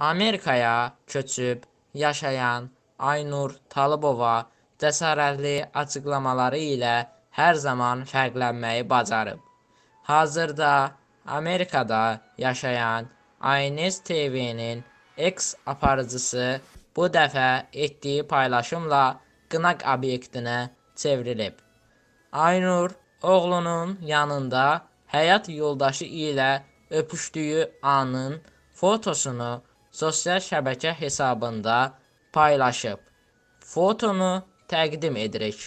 Amerikaya köçüb yaşayan Aynur Talıbova cəsarətli açıqlamaları ilə hər zaman fərqlənməyi bacarıb. Hazırda Amerikada yaşayan Aynes TV-nin X aparıcısı bu dəfə etdiyi paylaşımla qınaq obyektinə çevrilib. Aynur oğlunun yanında həyat yoldaşı ilə öpüşdüyü anın fotosunu sosial şəbəkə hesabında paylaşıb fotonu təqdim edirik.